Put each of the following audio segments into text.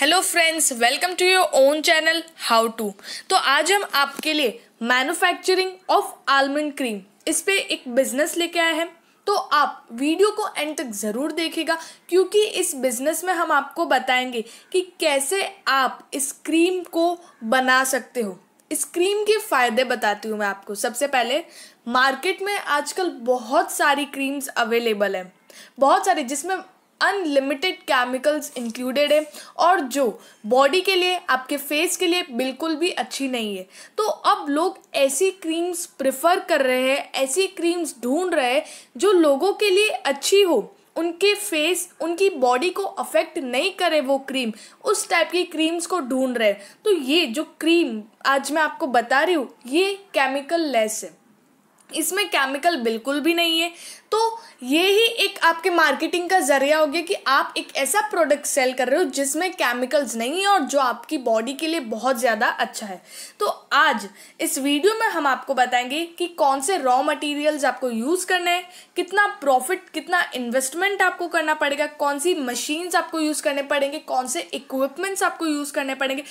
hello friends welcome to your own channel how to तो आज हम आपके लिए मैन्युफैक्चरिंग ऑफ आलमंड क्रीम इस पर एक बिजनेस लेके आए हैं तो आप वीडियो को एंड तक ज़रूर देखेगा क्योंकि इस बिज़नेस में हम आपको बताएंगे कि कैसे आप इस क्रीम को बना सकते हो इस क्रीम के फ़ायदे बताती हूँ मैं आपको सबसे पहले मार्केट में आजकल बहुत सारी क्रीम्स अवेलेबल हैं बहुत सारी जिसमें अनलिमिटेड केमिकल्स इंक्लूडेड है और जो बॉडी के लिए आपके फेस के लिए बिल्कुल भी अच्छी नहीं है तो अब लोग ऐसी क्रीम्स प्रिफर कर रहे हैं ऐसी क्रीम्स ढूंढ रहे हैं जो लोगों के लिए अच्छी हो उनके फेस उनकी बॉडी को अफेक्ट नहीं करे वो क्रीम उस टाइप की क्रीम्स को ढूंढ रहे हैं तो ये जो क्रीम आज मैं आपको बता रही हूँ ये केमिकल लेस है इसमें केमिकल बिल्कुल भी नहीं है तो ये ही एक आपके मार्केटिंग का जरिया हो गया कि आप एक ऐसा प्रोडक्ट सेल कर रहे हो जिसमें केमिकल्स नहीं है और जो आपकी बॉडी के लिए बहुत ज़्यादा अच्छा है तो आज इस वीडियो में हम आपको बताएंगे कि कौन से रॉ मटेरियल्स आपको यूज़ करने हैं कितना प्रॉफिट कितना इन्वेस्टमेंट आपको करना पड़ेगा कौन सी मशीन्स आपको यूज़ करने पड़ेंगे कौन से इक्विपमेंट्स आपको यूज़ करने पड़ेंगे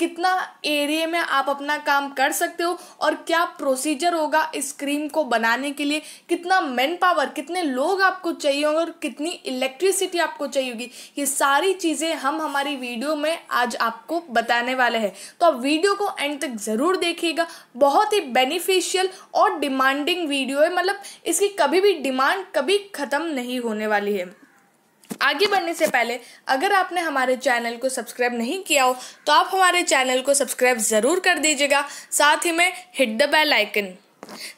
कितना एरिए में आप अपना काम कर सकते हो और क्या प्रोसीजर होगा इस क्रीम को बनाने के लिए कितना मैन पावर कितने लोग आपको चाहिए होंगे और कितनी इलेक्ट्रिसिटी आपको चाहिए होगी ये सारी चीज़ें हम हमारी वीडियो में आज आपको बताने वाले हैं तो आप वीडियो को एंड तक ज़रूर देखिएगा बहुत ही बेनिफिशियल और डिमांडिंग वीडियो है मतलब इसकी कभी भी डिमांड कभी ख़त्म नहीं होने वाली है आगे बढ़ने से पहले अगर आपने हमारे चैनल को सब्सक्राइब नहीं किया हो तो आप हमारे चैनल को सब्सक्राइब ज़रूर कर दीजिएगा साथ ही में हिट द बेल आइकन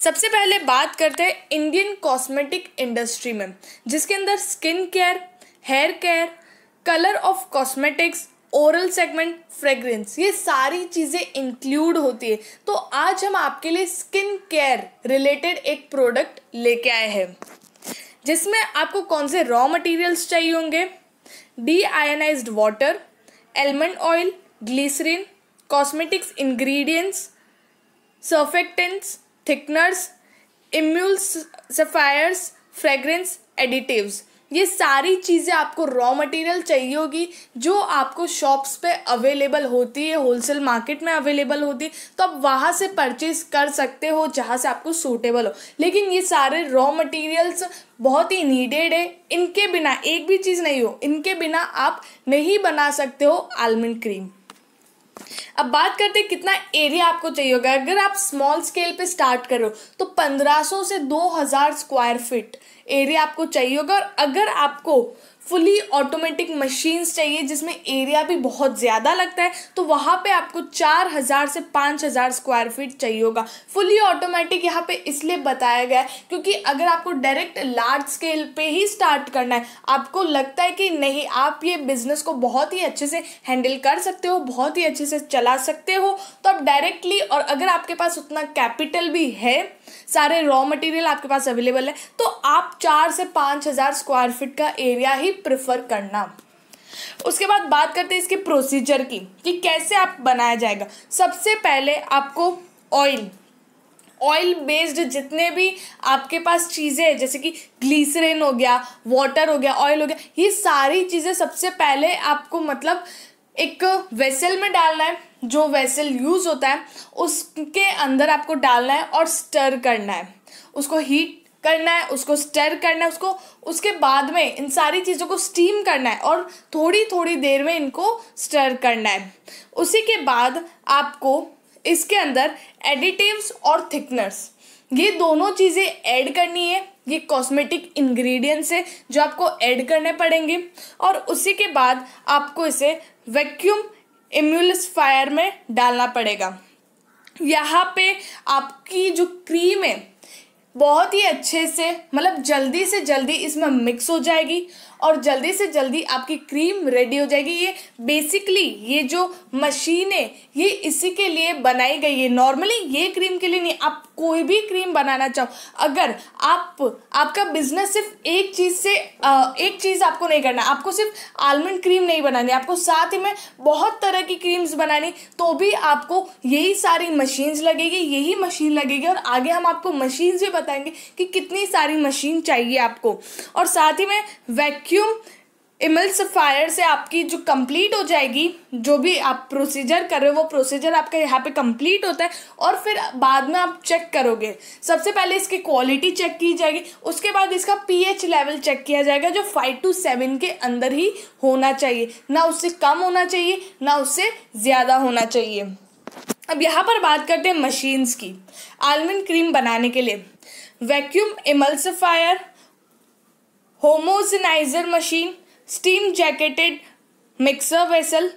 सबसे पहले बात करते हैं इंडियन कॉस्मेटिक इंडस्ट्री में जिसके अंदर skin care hair care colour of cosmetics oral segment fragrance ये सारी चीज़ें इंक्लूड होती है तो आज हम आपके लिए स्किन केयर रिलेटेड एक प्रोडक्ट लेके आए हैं जिसमें आपको कौन से रॉ मटेरियल्स चाहिए होंगे deionised water almond oil glycerin cosmetics ingredients surfactants thickeners emulsifiers fragrance additives ये सारी चीज़ें आपको रॉ मटेरियल चाहिए होगी जो आपको शॉप्स पे अवेलेबल होती है होलसेल मार्केट में अवेलेबल होती है तो आप वहाँ से परचेज कर सकते हो जहाँ से आपको सूटेबल हो लेकिन ये सारे रॉ मटेरियल्स बहुत ही नीडेड है इनके बिना एक भी चीज़ नहीं हो इनके बिना आप नहीं बना सकते हो आलमंड क्रीम अब बात करते हैं कितना एरिया आपको चाहिए होगा अगर आप स्मॉल स्केल पे स्टार्ट करो तो 1500 से 2000 स्क्वायर फीट एरिया आपको चाहिए होगा और अगर आपको फुली ऑटोमेटिक मशीन्स चाहिए जिसमें एरिया भी बहुत ज़्यादा लगता है तो वहाँ पे आपको चार हज़ार से पाँच हज़ार स्क्वायर फीट चाहिए होगा फुली ऑटोमेटिक यहाँ पे इसलिए बताया गया है क्योंकि अगर आपको डायरेक्ट लार्ज स्केल पे ही स्टार्ट करना है आपको लगता है कि नहीं आप ये बिज़नेस को बहुत ही अच्छे से हैंडल कर सकते हो बहुत ही अच्छे से चला सकते हो तो आप डायरेक्टली और अगर आपके पास उतना कैपिटल भी है सारे रॉ मटेरियल आपके पास अवेलेबल है तो आप चार से पाँच हज़ार स्क्वायर फिट का एरिया ही प्रेफर करना उसके बाद बात करते हैं इसके प्रोसीजर की कि कैसे आप बनाया जाएगा सबसे पहले आपको ऑयल ऑयल बेस्ड जितने भी आपके पास चीज़ें हैं जैसे कि ग्लीसरिन हो गया वाटर हो गया ऑयल हो गया ये सारी चीज़ें सबसे पहले आपको मतलब एक वेसल में डालना है जो वेसल यूज़ होता है उसके अंदर आपको डालना है और स्टर करना है उसको हीट करना है उसको स्टर करना है उसको उसके बाद में इन सारी चीज़ों को स्टीम करना है और थोड़ी थोड़ी देर में इनको स्टर करना है उसी के बाद आपको इसके अंदर एडिटिव्स और थिकनर्स ये दोनों चीज़ें ऐड करनी है ये कॉस्मेटिक इंग्रेडिएंट्स है जो आपको ऐड करने पड़ेंगे और उसी के बाद आपको इसे वैक्यूम फायर में डालना पड़ेगा यहाँ पे आपकी जो क्रीम है बहुत ही अच्छे से मतलब जल्दी से जल्दी इसमें मिक्स हो जाएगी और जल्दी से जल्दी आपकी क्रीम रेडी हो जाएगी ये बेसिकली ये जो मशीन है ये इसी के लिए बनाई गई है नॉर्मली ये क्रीम के लिए नहीं आप कोई भी क्रीम बनाना चाहो अगर आप आपका बिजनेस सिर्फ एक चीज़ से एक चीज़ आपको नहीं करना आपको सिर्फ आलमंड क्रीम नहीं बनानी आपको साथ ही में बहुत तरह की क्रीम्स बनानी तो भी आपको यही सारी मशीन्स लगेगी यही मशीन लगेगी और आगे हम आपको मशीन्स भी बताएंगे कि कितनी सारी मशीन चाहिए आपको और साथ ही में वैक्यूम वैक्यूम इमल्सफायर से आपकी जो कंप्लीट हो जाएगी जो भी आप प्रोसीजर कर रहे हो वो प्रोसीजर आपका यहाँ पे कंप्लीट होता है और फिर बाद में आप चेक करोगे सबसे पहले इसकी क्वालिटी चेक की जाएगी उसके बाद इसका पीएच लेवल चेक किया जाएगा जो फाइव टू सेवन के अंदर ही होना चाहिए ना उससे कम होना चाहिए ना उससे ज़्यादा होना चाहिए अब यहाँ पर बात करते हैं मशीन्स की आलमंड क्रीम बनाने के लिए vacuum emulsifier homogeniser machine steam jacketed mixer vessel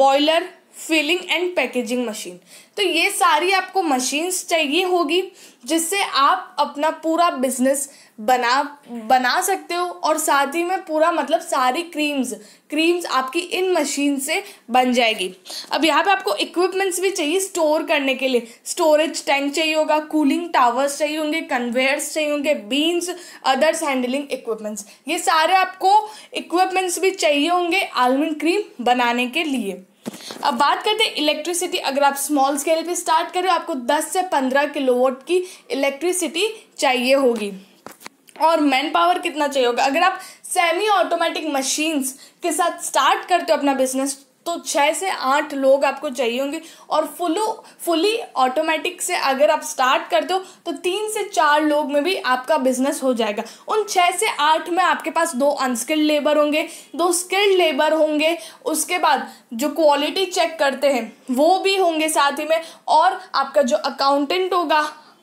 boiler filling and packaging machine तो ये सारी आपको मशीन्स चाहिए होगी जिससे आप अपना पूरा बिजनेस बना बना सकते हो और साथ ही में पूरा मतलब सारी क्रीम्स क्रीम्स आपकी इन मशीन से बन जाएगी अब यहाँ पे आपको इक्विपमेंट्स भी चाहिए स्टोर करने के लिए स्टोरेज टैंक चाहिए होगा कूलिंग टावर्स चाहिए होंगे कन्वेयर्स चाहिए होंगे बीन्स अदर्स हैंडलिंग इक्विपमेंट्स ये सारे आपको इक्विपमेंट्स भी चाहिए होंगे आलमंड क्रीम बनाने के लिए अब बात करते हैं इलेक्ट्रिसिटी अगर आप स्मॉल स्केल पे स्टार्ट करें आपको 10 से 15 किलोवाट की इलेक्ट्रिसिटी चाहिए होगी और मैन पावर कितना चाहिए होगा अगर आप सेमी ऑटोमेटिक मशीन्स के साथ स्टार्ट करते हो अपना बिजनेस तो छः से आठ लोग आपको चाहिए होंगे और फुलो फुली ऑटोमेटिक से अगर आप स्टार्ट करते हो तो तीन से चार लोग में भी आपका बिजनेस हो जाएगा उन छः से आठ में आपके पास दो अनस्किल्ड लेबर होंगे दो स्किल्ड लेबर होंगे उसके बाद जो क्वालिटी चेक करते हैं वो भी होंगे साथ ही में और आपका जो अकाउंटेंट होगा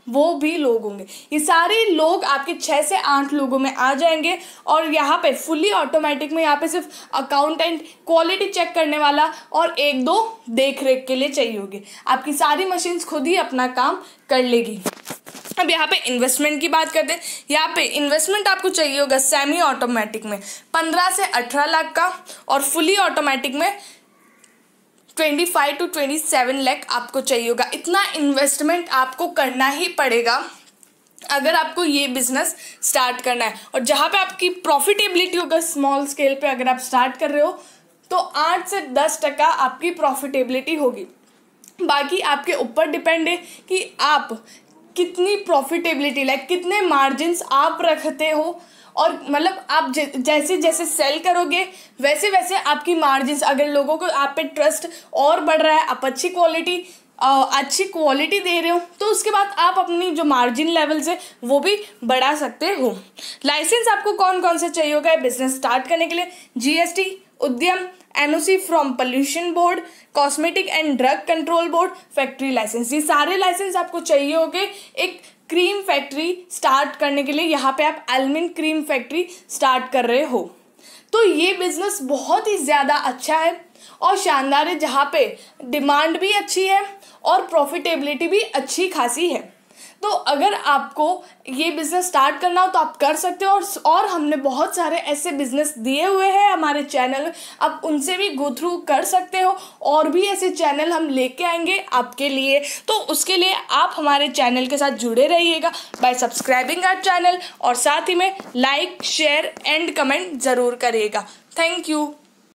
वो भी लोग होंगे ये सारे लोग आपके छः से आठ लोगों में आ जाएंगे और यहाँ पे फुली ऑटोमेटिक में यहाँ पे सिर्फ अकाउंटेंट क्वालिटी चेक करने वाला और एक दो देख रेख के लिए चाहिए होगी आपकी सारी मशीन्स खुद ही अपना काम कर लेगी अब यहाँ पे इन्वेस्टमेंट की बात करते हैं यहाँ पे इन्वेस्टमेंट आपको चाहिए होगा सेमी ऑटोमेटिक में पंद्रह से अठारह लाख का और फुली ऑटोमेटिक में twenty five to twenty seven lakh आपको चाहिए होगा इतना इन्वेस्टमेंट आपको करना ही पड़ेगा अगर आपको ये बिजनेस स्टार्ट करना है और जहाँ पे आपकी प्रॉफिटेबिलिटी होगा स्मॉल स्केल पे अगर आप स्टार्ट कर रहे हो तो आठ से दस टका आपकी प्रॉफिटेबिलिटी होगी बाकी आपके ऊपर डिपेंड है कि आप कितनी प्रॉफिटेबिलिटी लाइक कितने मार्जिन्स आप रखते हो और मतलब आप जैसे जैसे सेल करोगे वैसे वैसे आपकी मार्जिन अगर लोगों को आप पे ट्रस्ट और बढ़ रहा है आप अच्छी क्वालिटी अच्छी क्वालिटी दे रहे हो तो उसके बाद आप अपनी जो मार्जिन लेवल्स है वो भी बढ़ा सकते हो लाइसेंस आपको कौन कौन से चाहिए होगा बिजनेस स्टार्ट करने के लिए GST Udyam NOC from pollution board cosmetic and drug control board factory licence ये सारे लाइसेंस आपको चाहिए होंगे एक क्रीम फैक्ट्री स्टार्ट करने के लिए यहाँ पे आप एलमिन क्रीम फैक्ट्री स्टार्ट कर रहे हो तो ये बिज़नेस बहुत ही ज़्यादा अच्छा है और शानदार है जहाँ पे डिमांड भी अच्छी है और प्रॉफिटेबिलिटी भी अच्छी खासी है तो अगर आपको ये बिज़नेस स्टार्ट करना हो तो आप कर सकते हो और और हमने बहुत सारे ऐसे बिज़नेस दिए हुए हैं हमारे चैनल में आप उनसे भी गो थ्रू कर सकते हो और भी ऐसे चैनल हम लेके आएंगे आपके लिए तो उसके लिए आप हमारे चैनल के साथ जुड़े रहिएगा बाय सब्सक्राइबिंग आर चैनल और साथ ही में लाइक शेयर एंड कमेंट ज़रूर करिएगा थैंक यू